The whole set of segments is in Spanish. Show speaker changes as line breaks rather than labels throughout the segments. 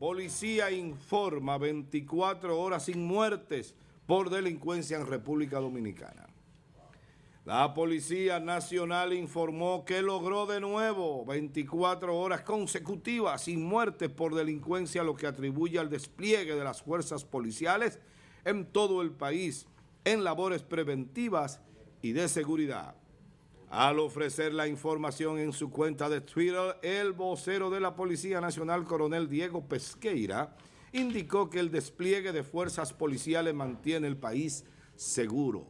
Policía informa 24 horas sin muertes por delincuencia en República Dominicana. La Policía Nacional informó que logró de nuevo 24 horas consecutivas sin muertes por delincuencia, lo que atribuye al despliegue de las fuerzas policiales en todo el país en labores preventivas y de seguridad. Al ofrecer la información en su cuenta de Twitter, el vocero de la Policía Nacional, coronel Diego Pesqueira, indicó que el despliegue de fuerzas policiales mantiene el país seguro.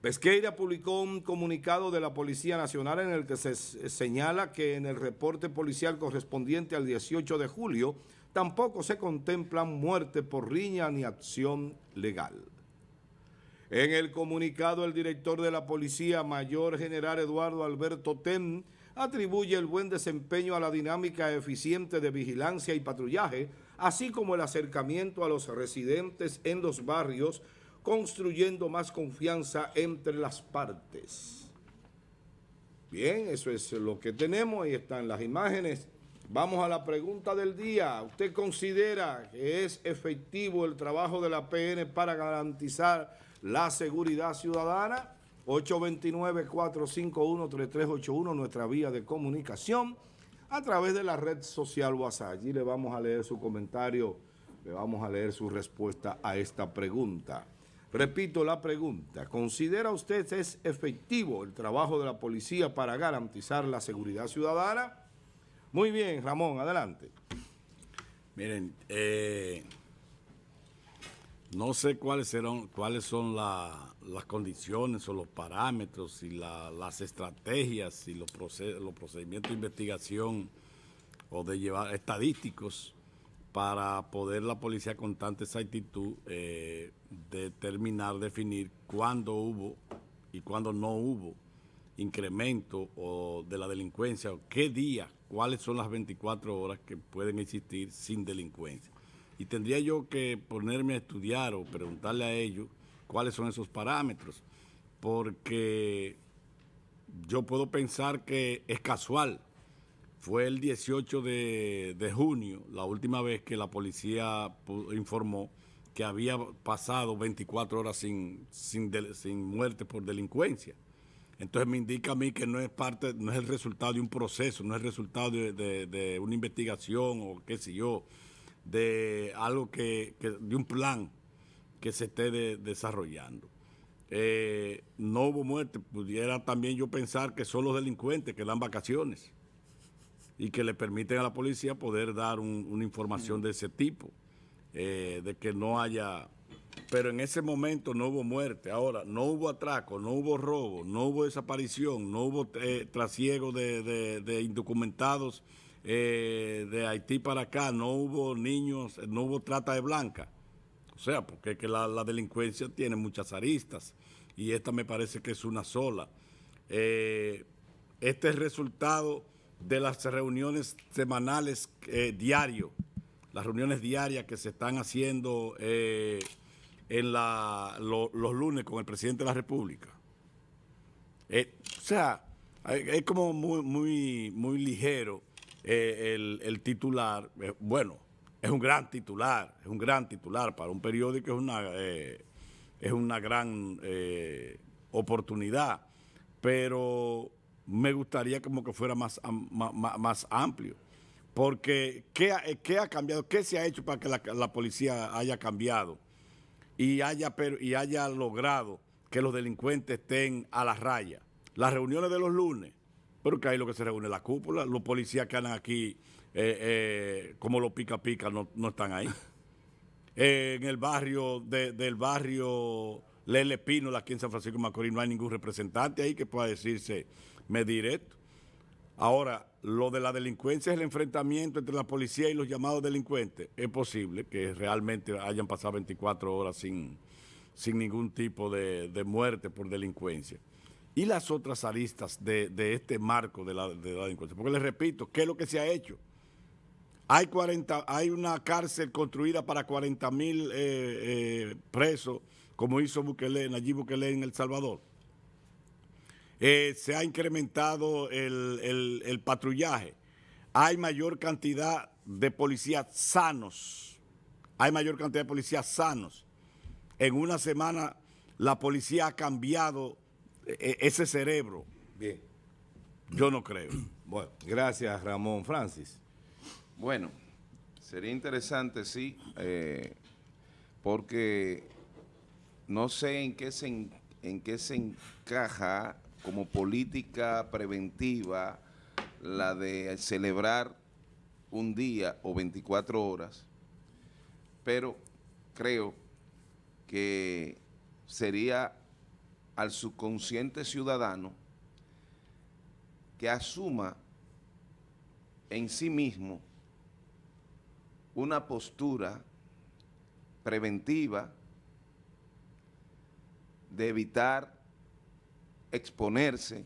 Pesqueira publicó un comunicado de la Policía Nacional en el que se señala que en el reporte policial correspondiente al 18 de julio tampoco se contemplan muerte por riña ni acción legal. En el comunicado, el director de la Policía Mayor General Eduardo Alberto Tem, atribuye el buen desempeño a la dinámica eficiente de vigilancia y patrullaje, así como el acercamiento a los residentes en los barrios, construyendo más confianza entre las partes. Bien, eso es lo que tenemos, ahí están las imágenes. Vamos a la pregunta del día. ¿Usted considera que es efectivo el trabajo de la PN para garantizar la seguridad ciudadana. 829-451-3381, nuestra vía de comunicación, a través de la red social WhatsApp. Allí le vamos a leer su comentario, le vamos a leer su respuesta a esta pregunta. Repito la pregunta, ¿considera usted es efectivo el trabajo de la policía para garantizar la seguridad ciudadana? Muy bien, Ramón, adelante.
Miren, eh, no sé cuáles, serán, cuáles son las condiciones o los parámetros y las estrategias y los, los procedimientos de investigación o de llevar estadísticos para poder la policía con tanta exactitud eh, determinar, definir cuándo hubo y cuándo no hubo incremento o de la delincuencia, o qué día, cuáles son las 24 horas que pueden existir sin delincuencia y tendría yo que ponerme a estudiar o preguntarle a ellos cuáles son esos parámetros, porque yo puedo pensar que es casual. Fue el 18 de, junio la última vez que la policía informó que había pasado 24 horas sin, sin, muerte por delincuencia. Entonces me indica a mí que no es parte, no es el resultado de un proceso, no es el resultado de, de una investigación o qué sé yo, de algo que, de un plan que se esté desarrollando. Eh, no hubo muerte, pudiera también yo pensar que son los delincuentes que dan vacaciones y que le permiten a la policía poder dar una información de ese tipo, eh, de que no haya... Pero en ese momento no hubo muerte. Ahora, no hubo atraco, no hubo robo, no hubo desaparición, no hubo eh, trasiego de, de indocumentados eh, de Haití para acá no hubo niños, no hubo trata de blanca. O sea, porque la, delincuencia tiene muchas aristas y esta me parece que es una sola. Eh, este es el resultado de las reuniones semanales eh, diario, las reuniones diarias que se están haciendo eh, en los lunes con el presidente de la República. o sea, es como muy, muy, muy ligero eh, el, titular, eh, bueno, es un gran titular, es un gran titular para un periódico, es una, eh, es una gran oportunidad, pero me gustaría como que fuera más, más, amplio. Porque, ¿qué, ha cambiado? ¿Qué se ha hecho para que la, policía haya cambiado y haya, y haya logrado que los delincuentes estén a la raya? Las reuniones de los lunes, pero que ahí lo que se reúne la cúpula. Los policías que andan aquí, eh, eh, como lo pica pica, no, están ahí. Eh, en el barrio del barrio Lele Pino, aquí en San Francisco de Macorís, no hay ningún representante ahí que pueda decirse, me directo. Ahora, lo de la delincuencia es el enfrentamiento entre la policía y los llamados delincuentes. Es posible que realmente hayan pasado 24 horas sin, sin ningún tipo de, de muerte por delincuencia y las otras aristas de, este marco de la, de la, delincuencia. Porque les repito, ¿qué es lo que se ha hecho? Hay, 40, hay una cárcel construida para 40 mil eh, eh, presos, como hizo Bukele, Nayib Bukele en El Salvador. Eh, se ha incrementado el patrullaje. Hay mayor cantidad de policías sanos. Hay mayor cantidad de policías sanos. En una semana la policía ha cambiado e-, ese cerebro.
Bien.
Yo no creo. Bueno, gracias Ramón Francis. Bueno, sería interesante, sí, eh, porque no sé en qué, se en, qué se encaja como política preventiva la de celebrar un día o 24 horas, pero creo que sería al subconsciente ciudadano que asuma en sí mismo una postura preventiva de evitar exponerse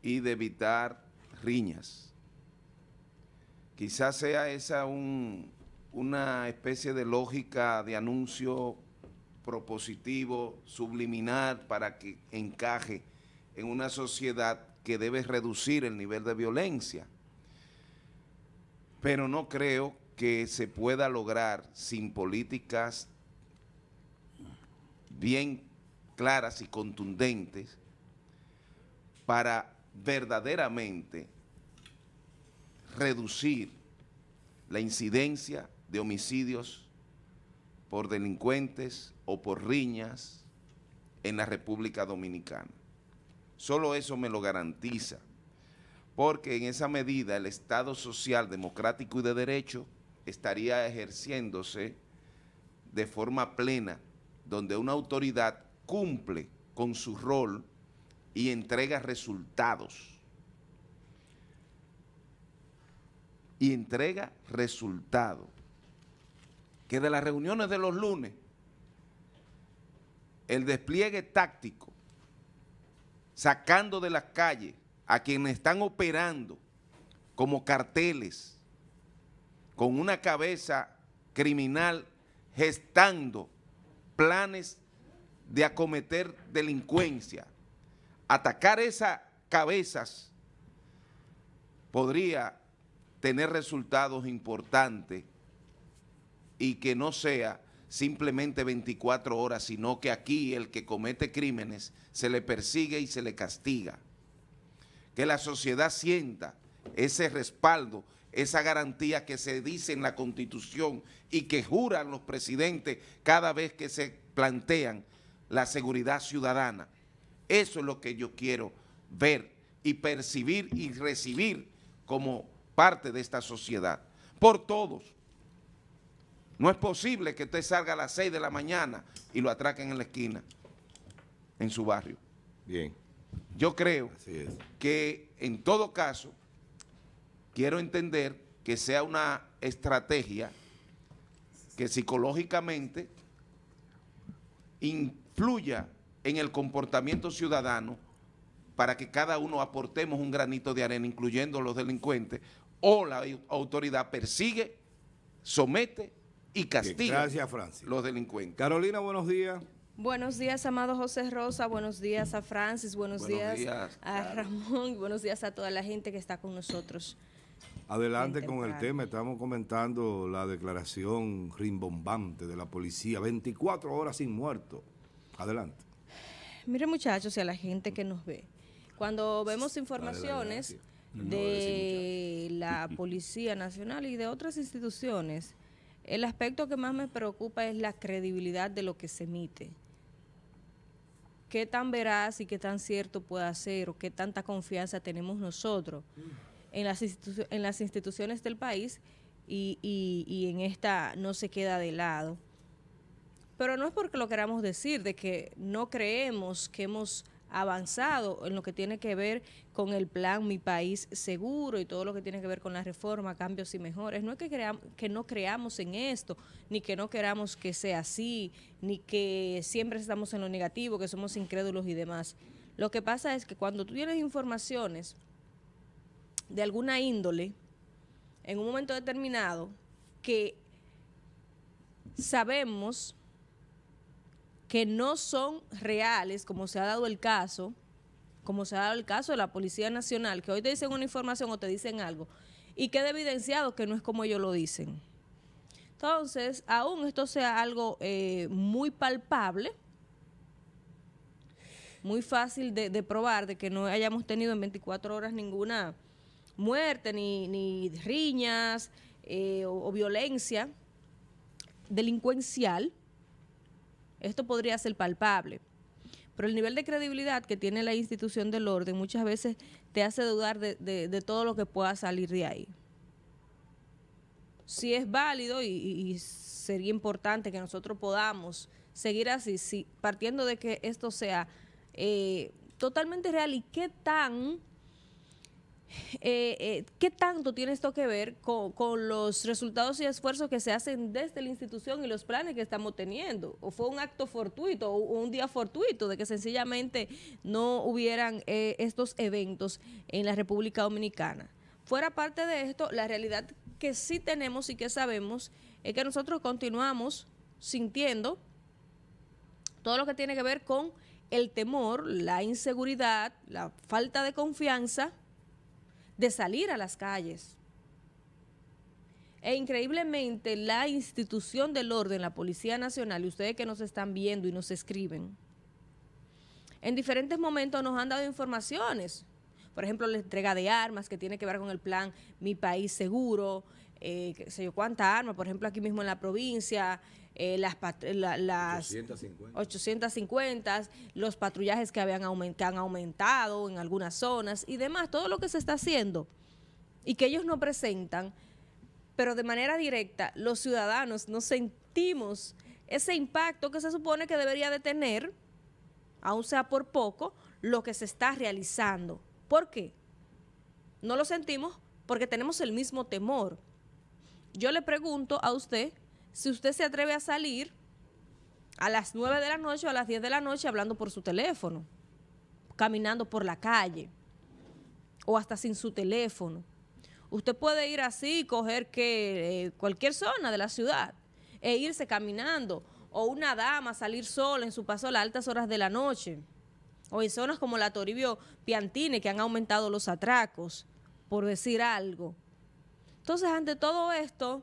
y de evitar riñas. Quizás sea esa una especie de lógica de anuncio propositivo, subliminar para que encaje en una sociedad que debe reducir el nivel de violencia. Pero no creo que se pueda lograr sin políticas bien claras y contundentes para verdaderamente reducir la incidencia de homicidios por delincuentes o por riñas en la República Dominicana. Solo eso me lo garantiza, porque en esa medida el Estado social, democrático y de derecho estaría ejerciéndose de forma plena, donde una autoridad cumple con su rol y entrega resultados. Y entrega resultados que de las reuniones de los lunes, el despliegue táctico, sacando de las calles a quienes están operando como carteles, con una cabeza criminal gestando planes de acometer delincuencia. Atacar esas cabezas podría tener resultados importantes y que no sea simplemente 24 horas, sino que aquí el que comete crímenes se le persigue y se le castiga. Que la sociedad sienta ese respaldo, esa garantía que se dice en la Constitución y que juran los presidentes cada vez que se plantean la seguridad ciudadana. Eso es lo que yo quiero ver y percibir y recibir como parte de esta sociedad. Por todos, no es posible que usted salga a las 6 de la mañana y lo atraquen en la esquina, en su barrio. Bien. Yo creo que en todo caso, quiero entender que sea una estrategia que psicológicamente influya en el comportamiento ciudadano para que cada uno aportemos un granito de arena, incluyendo los delincuentes, o la autoridad persigue, somete y Gracias, Francis. los delincuentes. Carolina, buenos días.
Buenos días, amado José Rosa. Buenos días a Francis. Buenos, días, a Ramón. Buenos días a toda la gente que está con nosotros.
Adelante con el tema. Estamos comentando la declaración rimbombante de la policía. 24 horas sin muerto. Adelante.
Mire, muchachos, y a la gente que nos ve. Cuando vemos informaciones de la Policía Nacional y de otras instituciones el aspecto que más me preocupa es la credibilidad de lo que se emite. ¿Qué tan veraz y qué tan cierto puede ser o qué tanta confianza tenemos nosotros en las, instituciones del país y, y en esta no se queda de lado? Pero no es porque lo queramos decir, de que no creemos que hemos avanzado en lo que tiene que ver con el plan Mi País Seguro y todo lo que tiene que ver con la reforma, cambios y mejores. No es que, creamos, que no creamos en esto, ni que no queramos que sea así, ni que siempre estamos en lo negativo, que somos incrédulos y demás. Lo que pasa es que cuando tú tienes informaciones de alguna índole, en un momento determinado, que sabemos que no son reales, como se ha dado el caso, como se ha dado el caso de la Policía Nacional, que hoy te dicen una información o te dicen algo y queda evidenciado que no es como ellos lo dicen. Entonces, aún esto sea algo eh, muy palpable, muy fácil de, probar, de que no hayamos tenido en 24 horas ninguna muerte, ni, riñas eh, o violencia delincuencial, esto podría ser palpable. Pero el nivel de credibilidad que tiene la institución del orden muchas veces te hace dudar de, todo lo que pueda salir de ahí. Si es válido y, sería importante que nosotros podamos seguir así, partiendo de que esto sea eh, totalmente real y qué tan eh, eh, ¿Qué tanto tiene esto que ver con, los resultados y esfuerzos que se hacen desde la institución y los planes que estamos teniendo? ¿O fue un acto fortuito o un día fortuito de que sencillamente no hubieran eh, estos eventos en la República Dominicana? Fuera parte de esto, la realidad que sí tenemos y que sabemos es que nosotros continuamos sintiendo todo lo que tiene que ver con el temor, la inseguridad, la falta de confianza de salir a las calles. E increíblemente la institución del orden, la Policía Nacional, y ustedes que nos están viendo y nos escriben, en diferentes momentos nos han dado informaciones. Por ejemplo, la entrega de armas que tiene que ver con el plan Mi País Seguro, eh, sé yo, cuántas armas, por ejemplo, aquí mismo en la provincia, eh, las, 850. los patrullajes que, habían han aumentado en algunas zonas y demás, todo lo que se está haciendo y que ellos no presentan, pero de manera directa los ciudadanos no sentimos ese impacto que se supone que debería de tener, aun sea por poco, lo que se está realizando. ¿Por qué? No lo sentimos porque tenemos el mismo temor. Yo le pregunto a usted, si usted se atreve a salir a las 9 de la noche o a las 10 de la noche hablando por su teléfono, caminando por la calle o hasta sin su teléfono. Usted puede ir así, coger que, eh, cualquier zona de la ciudad e irse caminando o una dama salir sola en su paso a las altas horas de la noche o en zonas como la Toribio Piantine que han aumentado los atracos, por decir algo. Entonces, ante todo esto,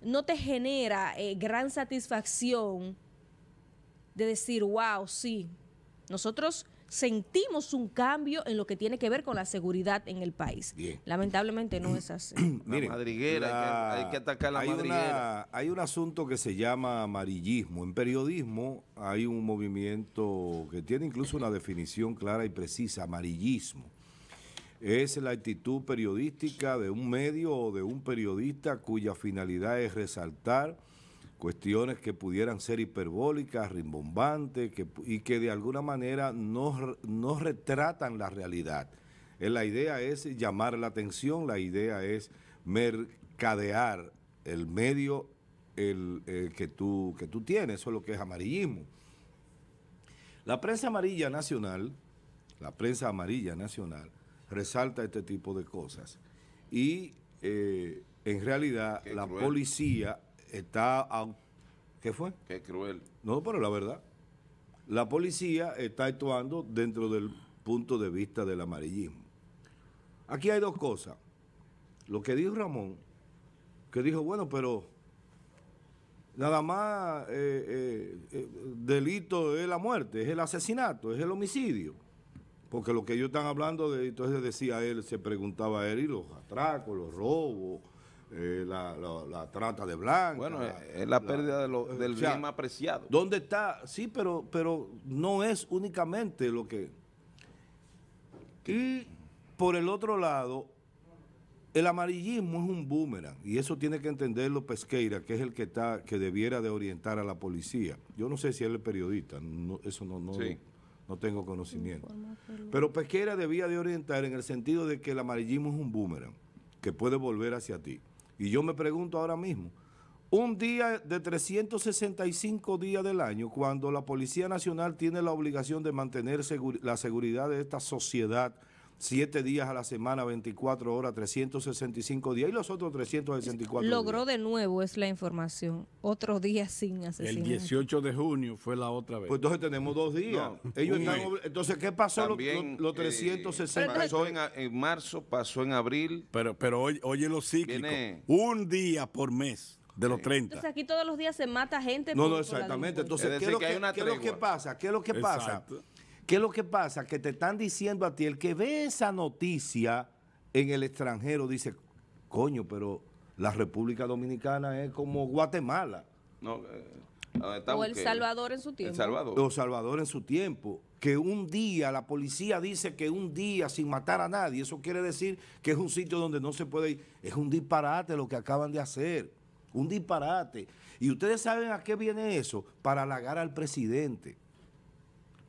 no te genera eh, gran satisfacción de decir, wow, sí, nosotros sentimos un cambio en lo que tiene que ver con la seguridad en el país. Lamentablemente no es así.
madriguera, hay, que, atacar la madriguera.
hay un asunto que se llama amarillismo. En periodismo hay un movimiento que tiene incluso una definición clara y precisa, amarillismo es la actitud periodística de un medio o de un periodista cuya finalidad es resaltar cuestiones que pudieran ser hiperbólicas, rimbombantes, y que de alguna manera no, retratan la realidad. Eh, la idea es llamar la atención, la idea es mercadear el medio eh, que, tú, que tú tienes, eso es lo que es amarillismo. La prensa amarilla nacional, la prensa amarilla nacional, resalta este tipo de cosas. Y eh, en realidad la policía está... ¿Qué fue? Qué cruel. No, pero la verdad. La policía está actuando dentro del punto de vista del amarillismo. Aquí hay dos cosas. Lo que dijo Ramón, que dijo, bueno, pero nada más eh, eh, delito es la muerte, es el asesinato, es el homicidio. Porque lo que ellos están hablando, de, entonces decía él, se preguntaba a él, y los atracos, los robos, eh, la, trata de blancos, Bueno, eh, es la, pérdida eh, del bien más apreciado. ¿Dónde está? Sí, pero, pero no es únicamente lo que... Y por el otro lado, el amarillismo es un boomerang y eso tiene que entenderlo Pesqueira, que es el que está que debiera de orientar a la policía. Yo no sé si él es periodista, eso no, no, no tengo conocimiento. Pero Pesquera debía de orientar en el sentido de que el amarillismo es un boomerang que puede volver hacia ti. Y yo me pregunto ahora mismo, un día de 365 días del año, cuando la Policía Nacional tiene la obligación de mantener la seguridad de esta sociedad siete días a la semana, 24 horas, 365 días y los otros 364 Logró
de nuevo, es la información, otros días sin asesinato. El
18 de junio fue la otra vez. Pues entonces tenemos dos días. Ellos están, entonces, ¿qué pasó También, los 360? Eh, pasó
en, marzo, pasó en abril. Pero, pero oye, oye lo
cíclico, un día por mes. De los 30. Entonces
aquí todos los días se mata gente. No, no, exactamente.
Entonces, ¿qué es, lo que, ¿qué es lo que
pasa? ¿Qué es lo que Exacto. pasa? ¿Qué es lo que pasa? Que te están diciendo a ti, el que ve esa noticia en el extranjero dice, coño, pero la República Dominicana es como Guatemala.
Eh,
o El Salvador
en su tiempo. El Salvador.
O Salvador en su tiempo. Que un día, la policía dice que un día sin matar a nadie, eso quiere decir que es un sitio donde no se puede ir. Es un disparate lo que acaban de hacer. Un disparate. Y ustedes saben a qué viene eso, para halagar al presidente.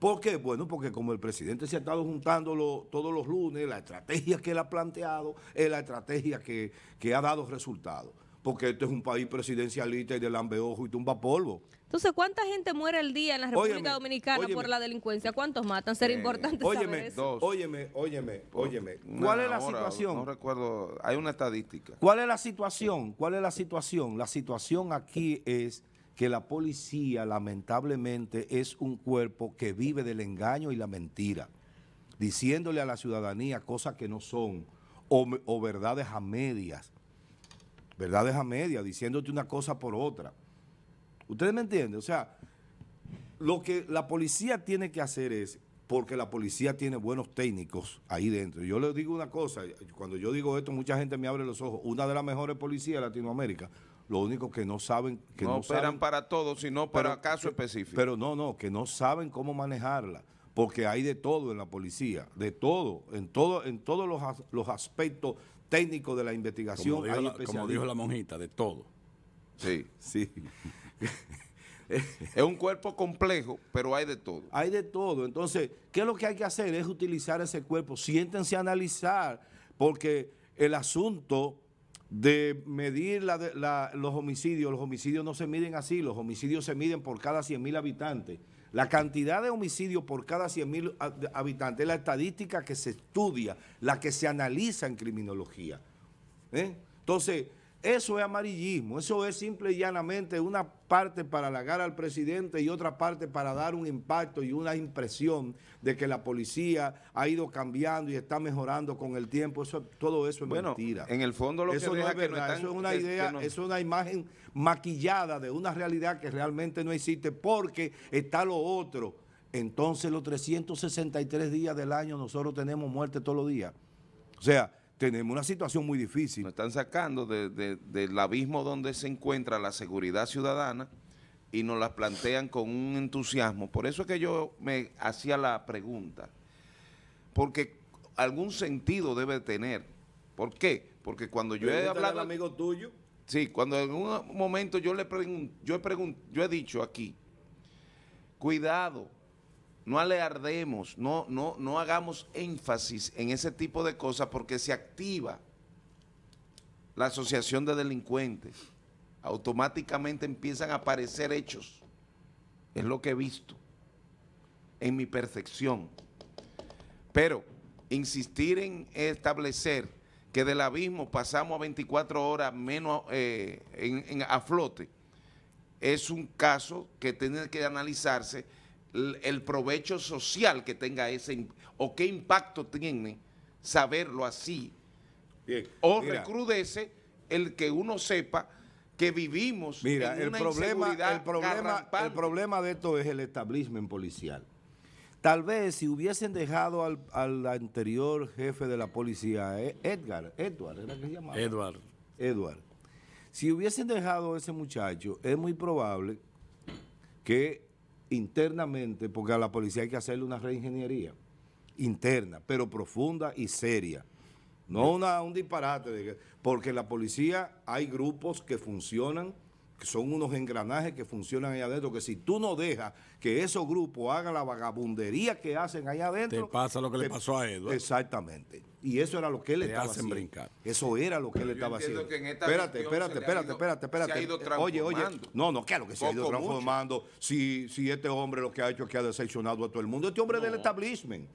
¿Por qué? Bueno, porque como el presidente se ha estado juntando todos los lunes, la estrategia que él ha planteado es la estrategia que, ha dado resultados. Porque este es un país presidencialista y de lambeojo y tumba polvo.
Entonces, ¿cuánta gente muere al día en la República Dominicana por la delincuencia? ¿Cuántos matan? Sería eh, importante óyeme, saber
eso.
Óyeme, óyeme, óyeme. ¿Cuál es la situación? No recuerdo, hay una estadística.
¿Cuál es la situación? ¿Cuál es la situación? La situación aquí es que la policía lamentablemente es un cuerpo que vive del engaño y la mentira, diciéndole a la ciudadanía cosas que no son o, verdades a medias, verdades a medias, diciéndote una cosa por otra. ¿Ustedes me entienden? O sea, lo que la policía tiene que hacer es, porque la policía tiene buenos técnicos ahí dentro. Yo les digo una cosa, cuando yo digo esto, mucha gente me abre los ojos. Una de las mejores policías de Latinoamérica lo único que no saben... Que no, operan
para todos sino para caso específico.
Pero no, no, que no saben cómo manejarla porque hay de todo en la policía, de todo, en todo, en todos los, aspectos técnicos de la investigación. Como dijo, como dijo, la,
monjita, de todo. Sí, sí. es un cuerpo complejo, pero hay de todo.
Hay de todo. Entonces, ¿qué es lo que hay que hacer? Es utilizar ese cuerpo. Siéntense a analizar, porque el asunto de medir los homicidios. Los homicidios no se miden así, los homicidios se miden por cada 100.000 mil habitantes. La cantidad de homicidios por cada 100.000 mil habitantes es la estadística que se estudia, la que se analiza en criminología. ¿eh? Entonces, eso es amarillismo, eso es simple y llanamente una parte para halagar al presidente y otra parte para dar un impacto y una impresión de que la policía ha ido cambiando y está mejorando con el tiempo. Eso, todo eso es bueno, mentira. En el fondo lo que no es verdad, es una idea, eso es una imagen maquillada de una realidad que realmente no existe porque está lo otro. Entonces los 363 días del año nosotros tenemos muerte todos los días.
O sea, tenemos una situación muy difícil. Nos están sacando del abismo donde se encuentra la seguridad ciudadana y nos la plantean con un entusiasmo. Por eso es que yo me hacía la pregunta, porque algún sentido debe tener. ¿Por qué? Porque cuando yo he hablado... amigo tuyo? Sí, cuando en un momento yo le yo, yo he dicho aquí, cuidado, no aleardemos, no, no, no hagamos énfasis en ese tipo de cosas porque se activa la asociación de delincuentes. Automáticamente empiezan a aparecer hechos. Es lo que he visto en mi percepción. Pero insistir en establecer que del abismo pasamos a 24 horas menos eh, a flote es un caso que tiene que analizarse el provecho social que tenga ese o qué impacto tiene saberlo así. o recrudece el que uno sepa que vivimos el problema, el problema,
el problema de esto es el establishment policial. Tal vez si hubiesen dejado al, anterior jefe de la policía, eh, Edgar, Edward, ¿era que llamaba? Edward. Edward. Si hubiesen dejado a ese muchacho, es muy probable que internamente, porque a la policía hay que hacerle una reingeniería interna, pero profunda y seria. No una, un disparate, porque la policía hay grupos que funcionan que son unos engranajes que funcionan allá adentro, que si tú no dejas que esos grupos hagan la vagabundería que hacen allá adentro... Te pasa lo que le pasó a Eduardo. ¿eh? Exactamente. Y eso era lo que él te estaba hacen brincar. Eso era lo que él estaba haciendo. espérate, espérate, espérate, espérate, espérate, oye, oye, no, no, que se ha ido transformando. Si, si este hombre lo que ha hecho es que ha decepcionado a todo el mundo. Este hombre del establishment.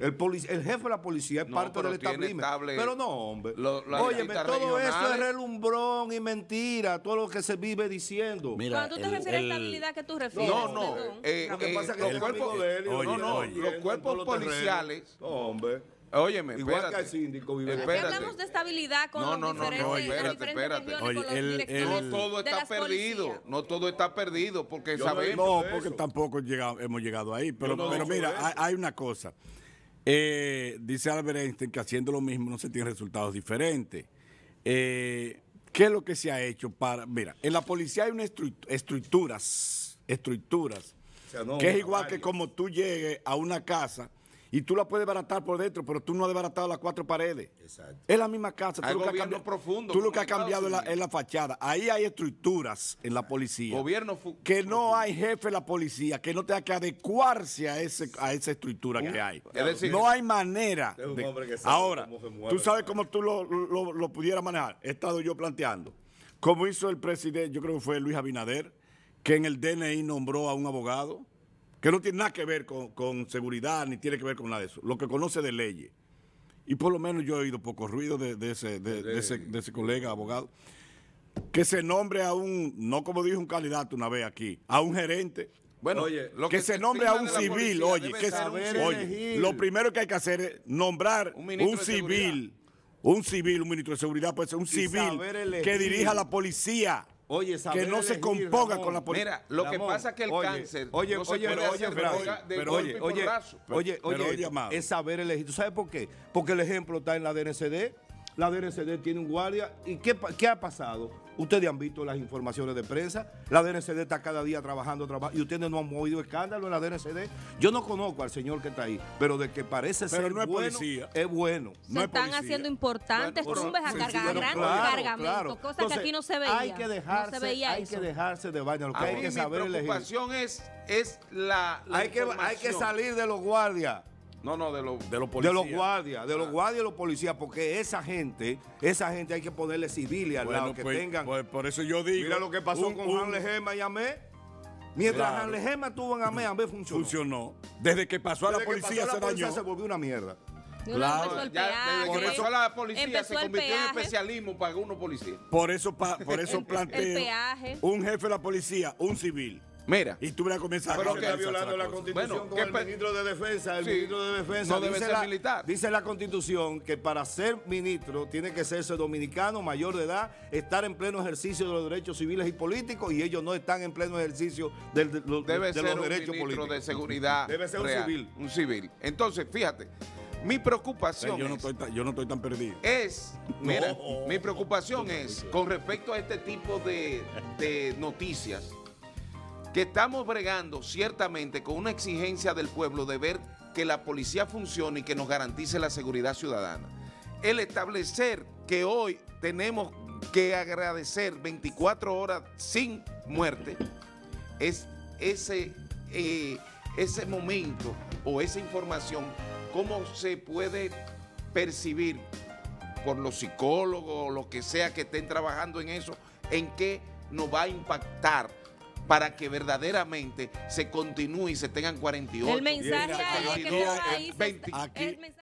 El, el jefe de la policía es parte del establismo Estable pero no, hombre. todo eso es relumbrón y mentira, todo lo que se vive diciendo. Cuando tú te refieres a a
estabilidad, que tú refieres? No, no. Eh,
eh, lo que eh, pasa es que los cuerpos, de oye, no, no, los cuerpos policiales. hombre. Óyeme, Igual que el síndico vive. Espérate. hablamos de
estabilidad con no, no, no, no, espérate, espérate. Oye, no todo está perdido.
No todo está perdido porque sabemos. No, porque
tampoco hemos llegado ahí. Pero, pero mira, hay, una cosa. Eh, dice Albert Einstein que haciendo lo mismo no se tiene resultados diferentes. Eh, ¿Qué es lo que se ha hecho para...? Mira, en la policía hay unas estructuras,
estructuras,
que es igual que como tú llegues a una casa y tú la puedes baratar por dentro, pero tú no has desbaratado las cuatro paredes. Exacto. Es la misma casa. tú lo que cambiado, profundo. Tú lo que has cambiado es la, fachada. Ahí hay estructuras en la policía. Gobierno que no hay jefe de la policía, que no tenga que adecuarse a, ese, a esa estructura que hay. Es decir, no hay manera. ahora, tú sabes cómo tú lo, lo, lo pudieras manejar. He estado yo planteando. Como hizo el presidente, yo creo que fue Luis Abinader, que en el DNI nombró a un abogado que no tiene nada que ver con, seguridad ni tiene que ver con nada de eso, lo que conoce de leyes. Y por lo menos yo he oído poco ruido de, ese, colega abogado. Que se nombre a un, no como dijo un candidato una vez aquí, a un gerente. Bueno, oye, lo que, se nombre a un civil, oye, oye, lo primero que hay que hacer es nombrar un, civil, un civil, un ministro de seguridad puede ser un civil que dirija la policía. Oye, que no se componga con la policía. Mira, lo que pasa es que el cáncer oye, no oye, se puede oye,
hacer pero, de oye, oye, oye,
es saber elegir. ¿Tú sabes por qué? Porque el ejemplo está en la DNCD. La DNCD tiene un guardia. ¿Y qué, qué ha pasado? Ustedes han visto las informaciones de prensa, la DNCD está cada día trabajando, trabajando, y ustedes no han movido escándalo en la DNCD. Yo no conozco al señor que está ahí, pero de que parece ser no es bueno, es bueno. Se están haciendo
importantes tumbes a cargar grandes cargamentos, cosas que aquí no se veían. Hay que dejarse, hay que
dejarse de baño. lo que hay que saber Mi preocupación es, es la, la hay, que, hay que salir de los guardias. No, no, de, de los policías. De los guardias, de los ah. guardias y los policías, porque esa gente, esa gente hay que ponerle civiles al lado, que pues, tengan. Pues, por eso yo digo. Mira lo que pasó con un, Hanle Gema y Amé. Mientras claro. Hanle Gema estuvo en Amé, Amé funcionó. Funcionó. Desde que pasó a la policía pasó se la policía se volvió una mierda.
Claro. que pasó
ya, por eso la policía se convirtió en especialismo para algunos policías.
Por eso, pa, por eso un jefe de la policía, un civil
Mira. Y tú me la comienzas
a Pero que está violando la constitución con
el ministro de defensa. El ministro de defensa no
la, militar. Dice la constitución que para ser ministro tiene que ser dominicano, mayor de edad, estar en pleno ejercicio de los derechos civiles y políticos y ellos no están en pleno ejercicio
de, derechos políticos. debe ser un ministro de seguridad. Debe ser un civil. Un civil. Entonces, fíjate. Mi preocupación. yo, no es, estoy tan, yo no estoy tan perdido. Es, mira, mi preocupación es con respecto a este tipo de noticias que estamos bregando ciertamente con una exigencia del pueblo de ver que la policía funcione y que nos garantice la seguridad ciudadana. El establecer que hoy tenemos que agradecer 24 horas sin muerte es ese, eh, ese momento o esa información, cómo se puede percibir por los psicólogos, o lo que sea que estén trabajando en eso, en qué nos va a impactar para que verdaderamente se continúe y se tengan 48. El mensaje 22, a los que están ahí, 20, aquí,